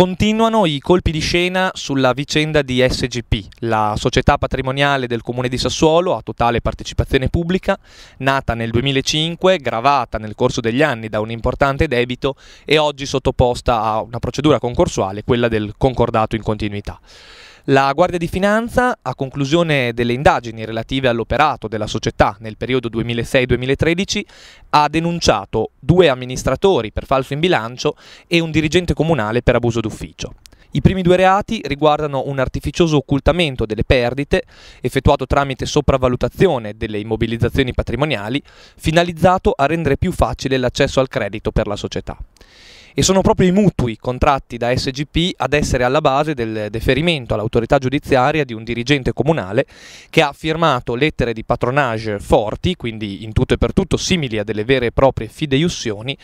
Continuano i colpi di scena sulla vicenda di SGP, la società patrimoniale del comune di Sassuolo a totale partecipazione pubblica, nata nel 2005, gravata nel corso degli anni da un importante debito e oggi sottoposta a una procedura concorsuale, quella del concordato in continuità. La Guardia di Finanza, a conclusione delle indagini relative all'operato della società nel periodo 2006-2013, ha denunciato due amministratori per falso in bilancio e un dirigente comunale per abuso d'ufficio. I primi due reati riguardano un artificioso occultamento delle perdite, effettuato tramite sopravvalutazione delle immobilizzazioni patrimoniali, finalizzato a rendere più facile l'accesso al credito per la società. E sono proprio i mutui contratti da SGP ad essere alla base del deferimento all'autorità giudiziaria di un dirigente comunale che ha firmato lettere di patronage forti, quindi in tutto e per tutto simili a delle vere e proprie fideiussioni,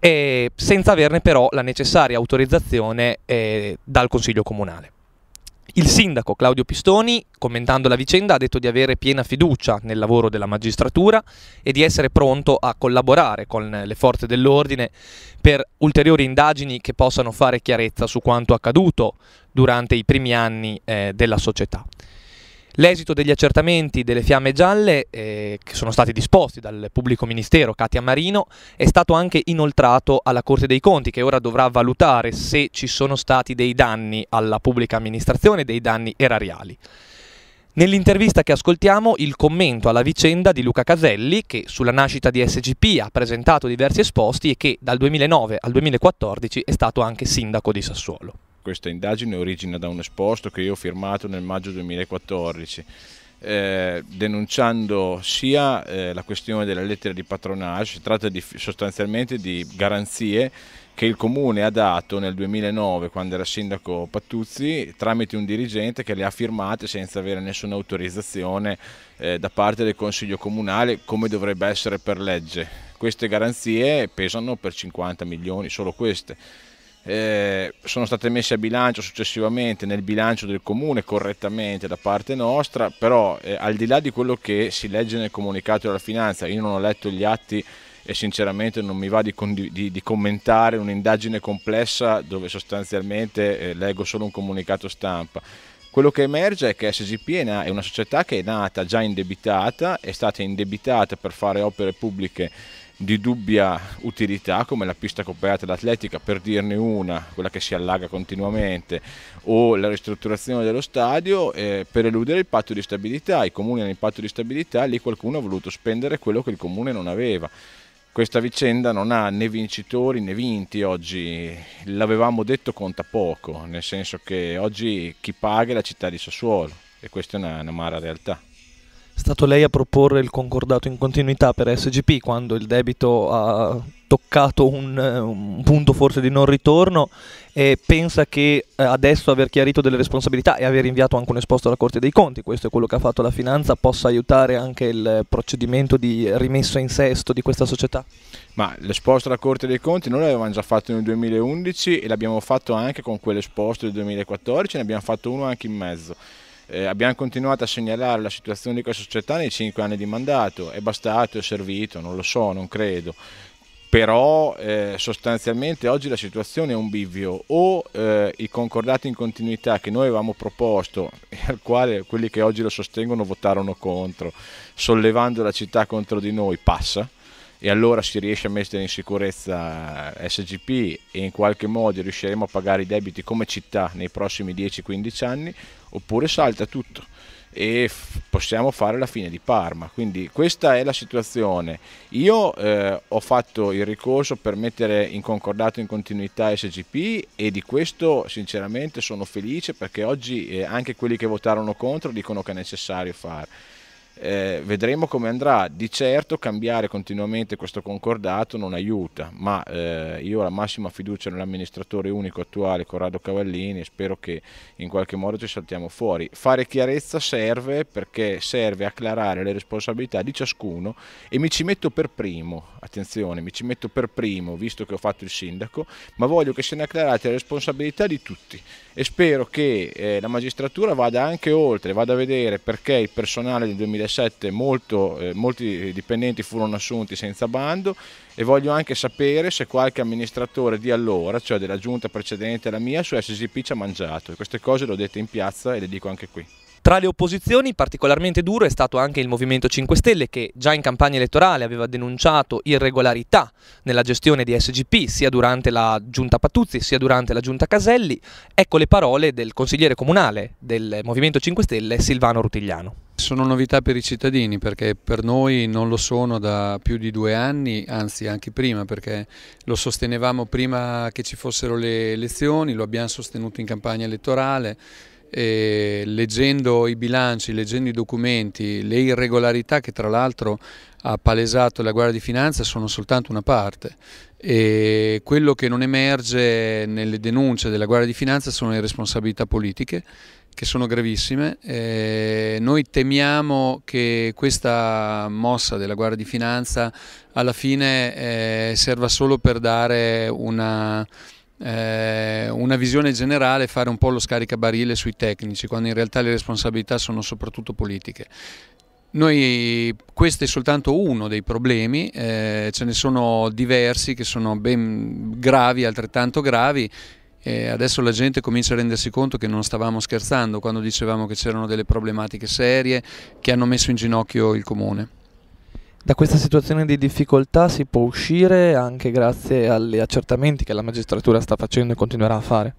eh, senza averne però la necessaria autorizzazione eh, dal Consiglio Comunale. Il sindaco Claudio Pistoni, commentando la vicenda, ha detto di avere piena fiducia nel lavoro della magistratura e di essere pronto a collaborare con le forze dell'ordine per ulteriori indagini che possano fare chiarezza su quanto accaduto durante i primi anni eh, della società. L'esito degli accertamenti delle fiamme gialle eh, che sono stati disposti dal pubblico ministero Katia Marino è stato anche inoltrato alla Corte dei Conti che ora dovrà valutare se ci sono stati dei danni alla pubblica amministrazione, dei danni erariali. Nell'intervista che ascoltiamo il commento alla vicenda di Luca Caselli che sulla nascita di SGP ha presentato diversi esposti e che dal 2009 al 2014 è stato anche sindaco di Sassuolo. Questa indagine origina da un esposto che io ho firmato nel maggio 2014 eh, denunciando sia eh, la questione della lettera di patronage, si tratta di, sostanzialmente di garanzie che il comune ha dato nel 2009 quando era sindaco Pattuzzi tramite un dirigente che le ha firmate senza avere nessuna autorizzazione eh, da parte del consiglio comunale come dovrebbe essere per legge. Queste garanzie pesano per 50 milioni, solo queste eh, sono state messe a bilancio successivamente nel bilancio del comune correttamente da parte nostra, però eh, al di là di quello che si legge nel comunicato della finanza, io non ho letto gli atti e sinceramente non mi va di, di, di commentare un'indagine complessa dove sostanzialmente eh, leggo solo un comunicato stampa. Quello che emerge è che SGP è una società che è nata già indebitata, è stata indebitata per fare opere pubbliche di dubbia utilità come la pista coperta d'atletica per dirne una, quella che si allaga continuamente, o la ristrutturazione dello stadio eh, per eludere il patto di stabilità. I comuni hanno il patto di stabilità, lì qualcuno ha voluto spendere quello che il comune non aveva. Questa vicenda non ha né vincitori né vinti oggi, l'avevamo detto conta poco, nel senso che oggi chi paga è la città di Sassuolo e questa è una, una mara realtà stato lei a proporre il concordato in continuità per SGP quando il debito ha toccato un, un, punto forse di non ritorno e pensa che eh, adesso aver chiarito delle responsabilità e aver inviato anche un esposto alla Corte dei Conti, questo è quello che ha fatto la finanza, possa aiutare anche il procedimento di rimessa in sesto di questa società? Ma l'esposto alla Corte dei Conti noi l'avevamo già fatto nel 2011 e l'abbiamo fatto anche con quell'esposto del 2014, ne abbiamo fatto uno anche in mezzo. Eh, abbiamo continuato a segnalare la situazione di questa società nei cinque anni di mandato, è bastato, è servito, non lo so, non credo però eh, sostanzialmente oggi la situazione è un bivio o eh, i concordati in continuità che noi avevamo proposto e al quale quelli che oggi lo sostengono votarono contro sollevando la città contro di noi passa e allora si riesce a mettere in sicurezza eh, SGP e in qualche modo riusciremo a pagare i debiti come città nei prossimi 10-15 anni oppure salta tutto e f- possiamo fare la fine di Parma. Quindi questa è la situazione. Io eh, ho fatto il ricorso per mettere in concordato in continuità SGP e di questo sinceramente sono felice perché oggi eh, anche quelli che votarono contro dicono che è necessario fare. Eh, vedremo come andrà. Di certo cambiare continuamente questo concordato non aiuta, ma eh, io ho la massima fiducia nell'amministratore unico attuale Corrado Cavallini e spero che in qualche modo ci saltiamo fuori. Fare chiarezza serve perché serve acclarare le responsabilità di ciascuno e mi ci metto per primo, attenzione, mi ci metto per primo visto che ho fatto il sindaco, ma voglio che siano acclarate le responsabilità di tutti e spero che eh, la magistratura vada anche oltre, vada a vedere perché il personale del 2020 2007 molto, eh, molti dipendenti furono assunti senza bando e voglio anche sapere se qualche amministratore di allora, cioè della giunta precedente alla mia, su SGP ci ha mangiato. queste cose le ho dette in piazza e le dico anche qui. Tra le opposizioni particolarmente duro è stato anche il Movimento 5 Stelle che già in campagna elettorale aveva denunciato irregolarità nella gestione di SGP sia durante la giunta Patuzzi sia durante la giunta Caselli. Ecco le parole del consigliere comunale del Movimento 5 Stelle Silvano Rutigliano sono novità per i cittadini perché per noi non lo sono da più di due anni, anzi anche prima perché lo sostenevamo prima che ci fossero le elezioni, lo abbiamo sostenuto in campagna elettorale e leggendo i bilanci, leggendo i documenti, le irregolarità che tra l'altro ha palesato la Guardia di Finanza sono soltanto una parte e quello che non emerge nelle denunce della Guardia di Finanza sono le responsabilità politiche che sono gravissime. Eh, noi temiamo che questa mossa della Guardia di Finanza alla fine eh, serva solo per dare una eh, una visione generale, fare un po' lo scaricabarile sui tecnici, quando in realtà le responsabilità sono soprattutto politiche. Noi, questo è soltanto uno dei problemi, eh, ce ne sono diversi che sono ben gravi, altrettanto gravi e adesso la gente comincia a rendersi conto che non stavamo scherzando quando dicevamo che c'erano delle problematiche serie che hanno messo in ginocchio il comune. Da questa situazione di difficoltà si può uscire anche grazie agli accertamenti che la magistratura sta facendo e continuerà a fare?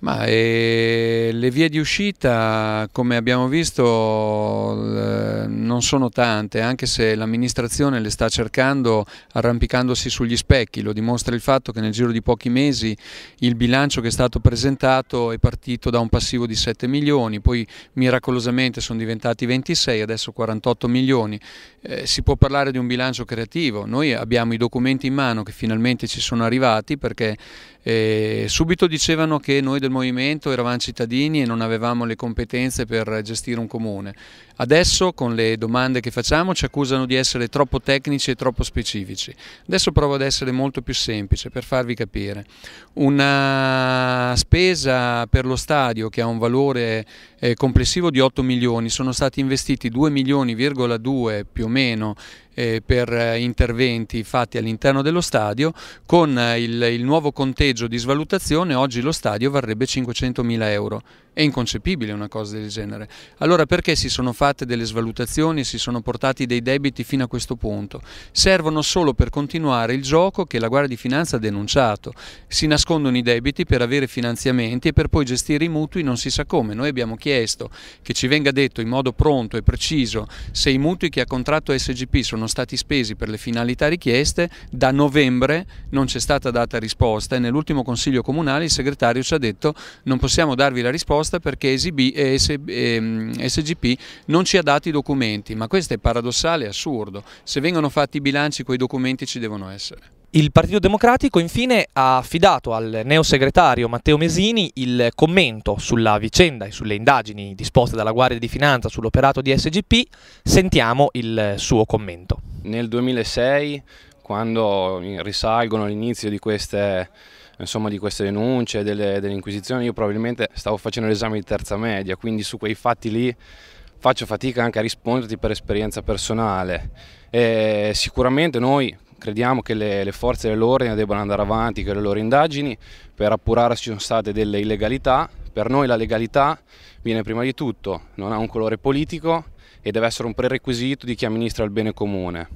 Ma eh, le vie di uscita, come abbiamo visto, eh, non sono tante, anche se l'amministrazione le sta cercando arrampicandosi sugli specchi. Lo dimostra il fatto che nel giro di pochi mesi il bilancio che è stato presentato è partito da un passivo di 7 milioni, poi miracolosamente sono diventati 26, adesso 48 milioni. Eh, si può parlare di un bilancio creativo. Noi abbiamo i documenti in mano che finalmente ci sono arrivati perché eh, subito dicevano che noi del movimento eravamo cittadini e non avevamo le competenze per gestire un comune. Adesso con le domande che facciamo ci accusano di essere troppo tecnici e troppo specifici. Adesso provo ad essere molto più semplice per farvi capire. Una spesa per lo stadio che ha un valore eh, complessivo di 8 milioni, sono stati investiti 2 milioni,2 più o meno eh, per eh, interventi fatti all'interno dello stadio, con eh, il, il nuovo conteggio di svalutazione oggi lo stadio varrebbe 500.000 euro. È inconcepibile una cosa del genere. Allora perché si sono fatte delle svalutazioni, si sono portati dei debiti fino a questo punto? Servono solo per continuare il gioco che la Guardia di Finanza ha denunciato. Si nascondono i debiti per avere finanziamenti e per poi gestire i mutui non si sa come. Noi abbiamo chiesto che ci venga detto in modo pronto e preciso se i mutui che ha contratto SGP sono stati spesi per le finalità richieste, da novembre non c'è stata data risposta e nell'ultimo Consiglio Comunale il segretario ci ha detto non possiamo darvi la risposta perché ESB eh, SGP ehm, non ci ha dato i documenti, ma questo è paradossale e assurdo, se vengono fatti i bilanci quei documenti ci devono essere. Il Partito Democratico infine ha affidato al neosegretario Matteo Mesini il commento sulla vicenda e sulle indagini disposte dalla Guardia di Finanza sull'operato di SGP. Sentiamo il suo commento. Nel 2006, quando risalgono all'inizio di queste insomma, di queste denunce, delle, delle, inquisizioni, io probabilmente stavo facendo l'esame di terza media, quindi su quei fatti lì faccio fatica anche a risponderti per esperienza personale. E sicuramente noi crediamo che le, le forze dell'ordine debbano andare avanti con le loro indagini per appurare se ci sono state delle illegalità. Per noi la legalità viene prima di tutto, non ha un colore politico e deve essere un prerequisito di chi amministra il bene comune.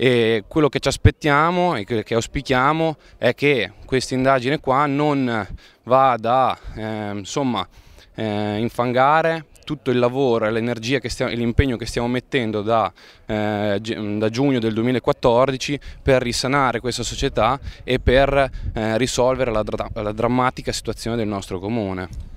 E quello che ci aspettiamo e che auspichiamo è che questa indagine qua non vada eh, insomma, eh, infangare tutto il lavoro e l'energia e l'impegno che stiamo mettendo da, eh, da, giugno del 2014 per risanare questa società e per eh, risolvere la, la drammatica situazione del nostro comune.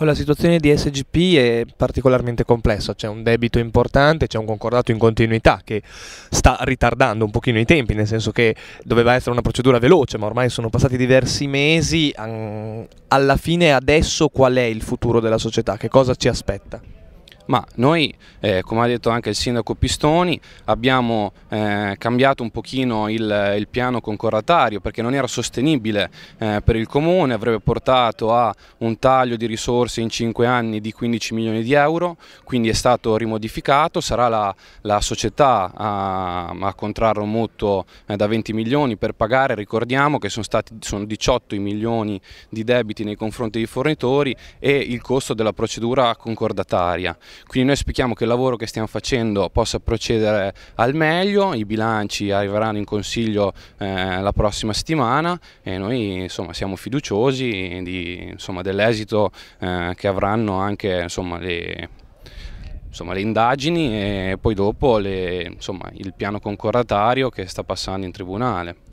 Con la situazione di SGP è particolarmente complessa, c'è un debito importante, c'è un concordato in continuità che sta ritardando un pochino i tempi, nel senso che doveva essere una procedura veloce, ma ormai sono passati diversi mesi, alla fine adesso qual è il futuro della società, che cosa ci aspetta? ma noi, eh, come ha detto anche il sindaco Pistoni, abbiamo eh, cambiato un pochino il, il, piano concordatario perché non era sostenibile eh, per il comune, avrebbe portato a un taglio di risorse in 5 anni di 15 milioni di euro, quindi è stato rimodificato, sarà la, la società a, a, contrarre un mutuo eh, da 20 milioni per pagare, ricordiamo che sono stati sono 18 milioni di debiti nei confronti dei fornitori e il costo della procedura concordataria. Quindi noi auspichiamo che il lavoro che stiamo facendo possa procedere al meglio, i bilanci arriveranno in consiglio eh, la prossima settimana e noi insomma, siamo fiduciosi di, dell'esito eh, che avranno anche insomma, le, insomma, le indagini e poi dopo le, insomma, il piano concordatario che sta passando in tribunale.